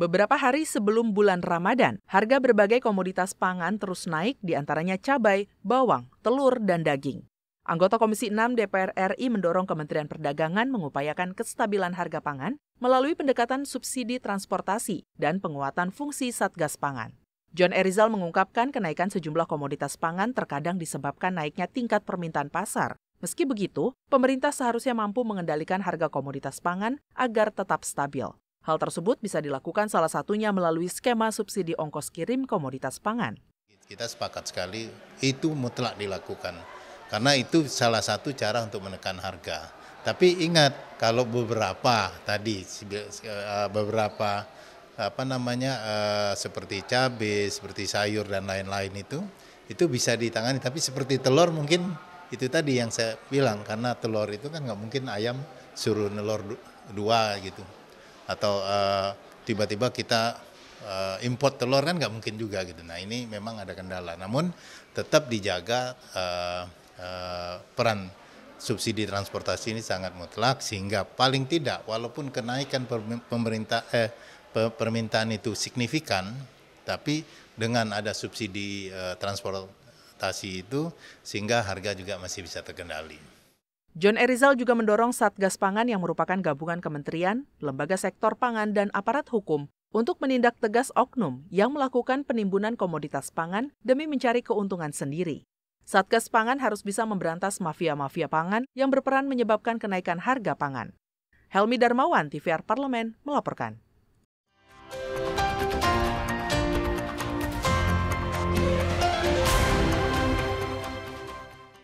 Beberapa hari sebelum bulan Ramadan, harga berbagai komoditas pangan terus naik diantaranya cabai, bawang, telur, dan daging. Anggota Komisi 6 DPR RI mendorong Kementerian Perdagangan mengupayakan kestabilan harga pangan melalui pendekatan subsidi transportasi dan penguatan fungsi Satgas Pangan. John Erizal mengungkapkan kenaikan sejumlah komoditas pangan terkadang disebabkan naiknya tingkat permintaan pasar. Meski begitu, pemerintah seharusnya mampu mengendalikan harga komoditas pangan agar tetap stabil. Hal tersebut bisa dilakukan salah satunya melalui skema subsidi ongkos kirim komoditas pangan. Kita sepakat sekali itu mutlak dilakukan karena itu salah satu cara untuk menekan harga. Tapi ingat kalau beberapa tadi eh, beberapa apa namanya eh, seperti cabai, seperti sayur dan lain-lain itu itu bisa ditangani. Tapi seperti telur mungkin itu tadi yang saya bilang karena telur itu kan nggak mungkin ayam suruh nelor dua gitu atau eh, tiba-tiba uh, kita uh, import telur kan nggak mungkin juga gitu. Nah ini memang ada kendala. Namun tetap dijaga uh, uh, peran subsidi transportasi ini sangat mutlak sehingga paling tidak walaupun kenaikan pemerintah eh, permintaan itu signifikan, tapi dengan ada subsidi uh, transportasi itu sehingga harga juga masih bisa terkendali. John Erizal juga mendorong Satgas Pangan yang merupakan gabungan kementerian, lembaga sektor pangan, dan aparat hukum untuk menindak tegas oknum yang melakukan penimbunan komoditas pangan demi mencari keuntungan sendiri. Satgas Pangan harus bisa memberantas mafia-mafia pangan yang berperan menyebabkan kenaikan harga pangan. Helmi Darmawan, TVR Parlemen, melaporkan.